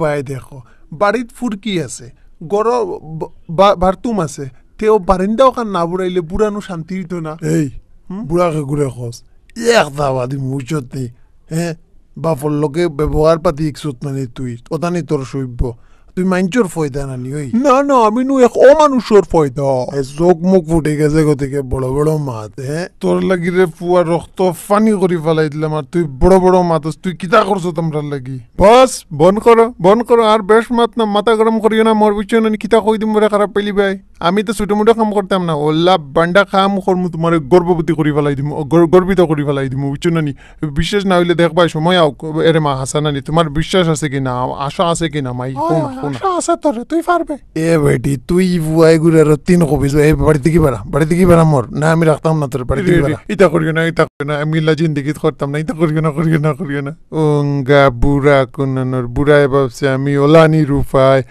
ভাই দেখো বাড়িত ফুরকি আছে গড় বার্তুম আছে তেও বারিন্দাও কান না বুড়াইলে বুড়ানো শান্তি হইতো না এই বুড়াকে ঘুরে খোঁজ এক দাবাদি মুচত নেই হ্যাঁ বাপর লোকে ব্যবহার পাতি ইকসুত মানে তুই নেই তোর সভ্য তুই মাইনচোর ফয়দা না নিয়ে না না আমি নু এক অমানুষর ফয়দা চোখ মুখ ফুটে গেছে গতিকে বড় বড় মাত হে তোর লাগিরে পুয়া রক্ত ফানি করি ফেলাই দিলাম আর তুই বড় বড় মাত তুই কিতা করছো তোমরা লাগি বস বন করো বন করো আর বেশ মাত না মাথা গরম করিও না মর বিচয় না কিতা কই দিম বলে খারাপ পেলি ভাই আমি তো ছোটোমোটো কাম করতাম না ওল্লা বান্ডা কাম করমু তোমার গর্ভবতী করি পেলাই দিম গর্বিত করি পেলাই দিম বুঝছো নানি বিশ্বাস না হইলে দেখবাই সময় আও এরে মা হাসা নানি তোমার বিশ্বাস আছে কি না আশা আছে কি না মাই আশা তোর তুই পারবে এ বেটি তুই বুয়াই আর তিন কবিস এ বাড়িতে কি বাড়া বাড়িতে কি বাড়া মোর না আমি রাখতাম না তোর বাড়িতে ইতা করি না ইতা করি না আমি লা জিন্দিগি করতাম না ইতা করি না করি না করি না ওঙ্গা বুড়া কোনানোর বুড়ায় ভাবছে আমি ওলানি রূপায়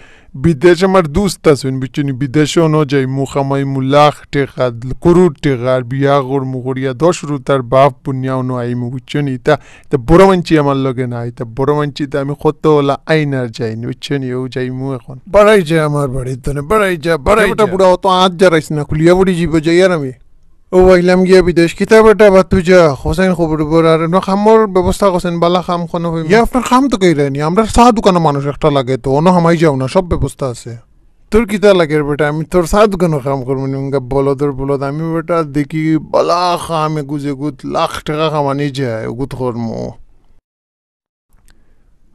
বিদেশ আমার দুস্ত আছেন বুঝছেন বিদেশেও ন যাই মুখ আমাই মুলাখ টেকা করুর টেকার বিয়া কর মুখরিয়া দশ রুতার বাপ পুণ্যাও ন আইমু বুঝছেন ইতা এটা বড় মানছি আমার লগে না এটা বড় মানছি তা আমি কত ওলা আইনার যাইনি বুঝছেন এও যাইমু এখন বাড়াই যা আমার বাড়ির তনে বাড়াই যা বাড়াই বুড়া অত আজ যারাইছি না খুলিয়া বুড়ি জীব যাই আর আমি ও বাইলাম গিয়া বিদেশ কিতাব এটা বা যা হোসেন খবর উপর আর ন খামর ব্যবস্থা করছেন বালা খাম খন হইম ইয়া আপনার খাম তো কই রেনি আমরা চা দোকানে মানুষ একটা লাগে তো অন হামাই যাও না সব ব্যবস্থা আছে তোর কিতা লাগে বেটা আমি তোর চা দোকানে কাম করব নি বলদর বলদ আমি বেটা দেখি বালা খাম গুজে গুত লাখ টাকা খামানি যায় গুত কর্ম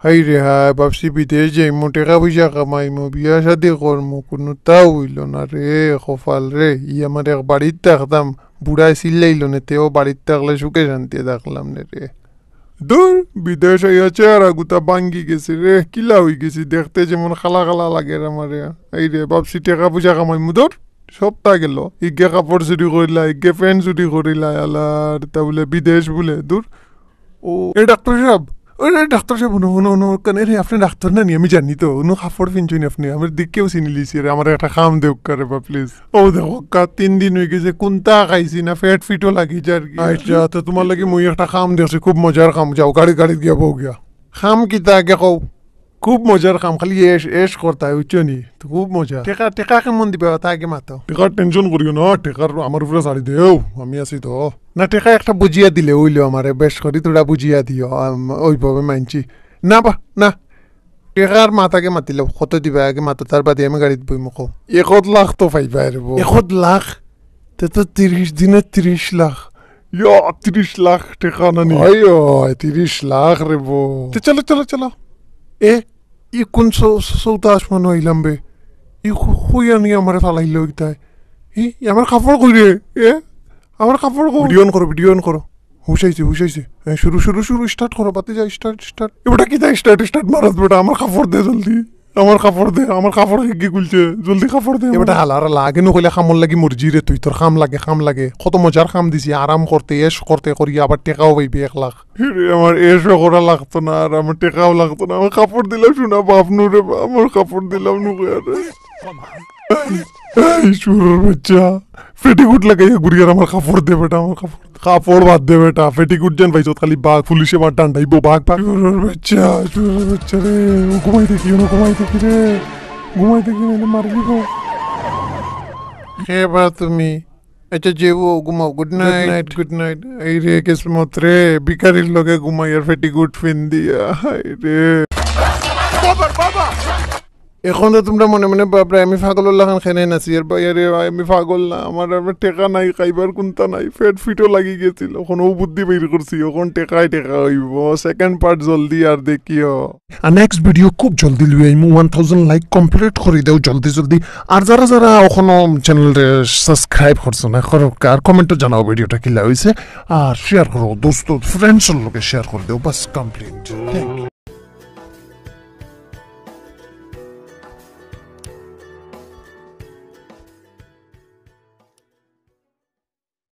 হাই রে হাই বাপসি বিদেশ মো টেকা পয়সা মো বিয়া শাদি করমো কোনো তাও হইল না রে কপাল রে ই আমার এক বাড়ির থাকতাম বুড়ায় সিল্লাইল তেও বাড়িতে থাকলে সুখে শান্তি থাকলাম নে রে দূর বিদেশ হইয়া চেহারা গুতা ভাঙ্গি গেছে রে কিলা হয়ে গেছি দেখতে যেমন খালা খালা লাগে আমার এই রে বাপসি টেকা পয়সা কামাই মুদর সপ্তাহ গেল ইগে কাপড় চুরি করিলা ইগে প্যান্ট চুরি করিলা আলার তা বলে বিদেশ বলে দূর ও এ ডাক্তার সাহেব ওরে ডাক্তার সাহেব নো নো নো কেন রে আপনি ডাক্তার না নি আমি জানি তো নো কাপড় পিনছুন আপনি আমার দিকেও চিনি লিছি রে আমার একটা খাম দেও কারে বা প্লিজ ও দেখো কা তিন দিন হয়ে গেছে কোনটা খাইছি না ফ্যাট ফিটও লাগি যার আচ্ছা তো তোমার লাগে মুই একটা খাম দিয়েছি খুব মজার খাম যাও গাড়ি গাড়ি গিয়া বউ গিয়া খাম কিতা আগে কও খুব মজার কাম খালি এস এস করতা উচ্চনি খুব মজা টেকা টেকা কেমন দিবে তাকে মাতো টেকার টেনশন করিও না টেকার আমার উপরে সারি দেও আমি আছি তো না টেকা একটা বুঝিয়া দিলে ওইলো আমারে বেশ করি তোরা বুঝিয়া দিও ওইভাবে মানছি না বা না টেকার মাতাকে মাতিলে কত দিবা আগে মাতো তার বাদে আমি গাড়িত বই মুখ একত লাখ তো পাইবা একত লাখ তে তো তিরিশ দিনে তিরিশ লাখ Ja, ab লাখ টেকা der kann er lakh Oh ja, চলো চলো wo. Chalo, y con সৌতাস মানুহ আহিলাম বে ই শুই আনি আমাৰ ফাল আহিলেও ইতাই ই আমাৰ কাপোৰ কৰিলে এ আমার কাপড় ভিডিও অন করো ভিডিও অন করো হুশাইছি হুশাইছি শুরু শুরু শুরু স্টার্ট করো বাতি যা স্টার্ট স্টার্ট এবার কি তাই স্টার্ট স্টার্ট মারাত বেটা আমার কাপড় দে জলদি আমার কাপড় দে আমার কাপড় হেগে গুলছে জলদি কাপড় দে এবার হাল আর লাগে নকলে খামল লাগি মোর জিরে তুই তোর খাম লাগে খাম লাগে কত মজার খাম দিছি আরাম করতে এস করতে করি আবার টেকাও পাইবি এক লাখ আমার এস করা লাগতো না আর আমার টেকাও লাগতো না আমার কাপড় দিলাম শোনা বাপ বাপ আমার কাপড় দিলাম নু আর ঈশ্বরের বাচ্চা গুট লাগাইয়া ঘুরিয়ে আমার কাপড় দে বেটা আমার কাপড় खाफोड़ हाँ, बात दे बेटा फेटी गुट जन भाई सोत खाली बाग फुलिश मार डांडा ही बो बाग बच्चा बच्चा रे घुमाई देखी उन्होंने घुमाई देखी रे घुमाई देखी मैंने मार ली को हे बात तुम्ही अच्छा जे वो घुमाओ गुड नाइट गुड नाइट आई रे रे भिखारी लोग घुमा यार फेटी गुट फिन दिया हाय बाबा बाबा এখন তো তোমরা মনে মনে বাপরে আমি ফাগল খান খেনে নাচি আর বাইরে আমি ফাগল না আমার আবার টেকা নাই খাইবার কোনটা নাই ফেট ফিটও লাগি গেছিল এখন ও বুদ্ধি বের করছি এখন টেকাই টেকা হইব সেকেন্ড পার্ট জলদি আর দেখিও আর নেক্সট ভিডিও খুব জলদি লুই আইমু ওয়ান থাউজেন্ড লাইক কমপ্লিট করে দেও জলদি জলদি আর যারা যারা এখনো চ্যানেল সাবস্ক্রাইব করছো না করো আর কমেন্টও জানাও ভিডিওটা কিলা হইছে আর শেয়ার করো দোস্ত ফ্রেন্ডসের লোকে শেয়ার করে দেও বাস কমপ্লিট থ্যাংক ইউ